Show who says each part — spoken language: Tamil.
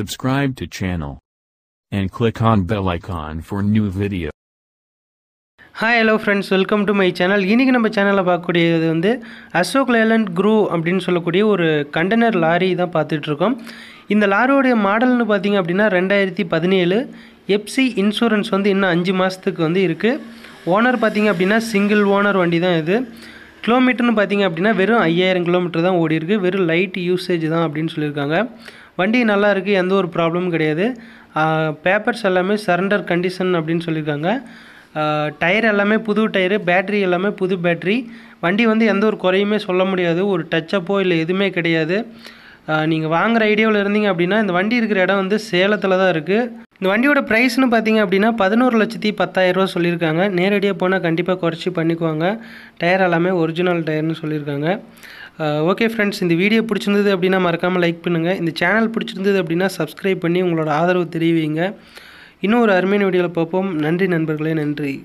Speaker 1: subscribe to channel and click on bell icon for new video. Hi hello friends welcome to my channel இன்றைக்கி நம்ம சேனலில் பார்க்கக்கூடியது வந்து அசோக் லேலண்ட் குரூ அப்படின்னு சொல்லக்கூடிய ஒரு கண்டெய்னர் லாரி தான் பார்த்துட்ருக்கோம் இந்த லாரியோடைய மாடல்னு பார்த்தீங்க அப்படின்னா ரெண்டாயிரத்தி பதினேழு எப்சி இன்சூரன்ஸ் வந்து இன்னும் அஞ்சு மாதத்துக்கு வந்து இருக்குது ஓனர் பார்த்திங்க அப்படின்னா சிங்கிள் ஓனர் வண்டி தான் இது கிலோமீட்டர்னு பார்த்தீங்க அப்படின்னா வெறும் ஐயாயிரம் கிலோமீட்டர் தான் ஓடி இருக்குது வெறும் லைட் யூசேஜ் தான் அப்படின்னு சொல்லியிருக்காங்க வண்டி நல்லா இருக்குது எந்த ஒரு ப்ராப்ளமும் கிடையாது பேப்பர்ஸ் எல்லாமே சரண்டர் கண்டிஷன் அப்படின்னு சொல்லியிருக்காங்க டயர் எல்லாமே புது டயரு பேட்ரி எல்லாமே புது பேட்ரி வண்டி வந்து எந்த ஒரு குறையுமே சொல்ல முடியாது ஒரு டச்சப்போ இல்லை எதுவுமே கிடையாது நீங்கள் வாங்குகிற ஐடியாவில் இருந்தீங்க அப்படின்னா இந்த வண்டி இருக்கிற இடம் வந்து சேலத்தில் தான் இருக்குது இந்த வண்டியோட ப்ரைஸ்னு பார்த்தீங்க அப்படின்னா பதினோரு லட்சத்தி பத்தாயிரரூவா சொல்லியிருக்காங்க நேரடியாக போனால் கண்டிப்பாக குறைச்சி பண்ணிக்குவாங்க டயர் எல்லாமே ஒரிஜினல் டயர்னு சொல்லியிருக்காங்க ஓகே ஃப்ரெண்ட்ஸ் இந்த வீடியோ பிடிச்சிருந்தது அப்படின்னா மறக்காமல் லைக் பண்ணுங்கள் இந்த சேனல் பிடிச்சிருந்தது அப்படின்னா சப்ஸ்கிரைப் பண்ணி உங்களோட ஆதரவு தெரிவிங்க இன்னும் ஒரு அருமையான வீடியோவில் பார்ப்போம் நன்றி நண்பர்களே நன்றி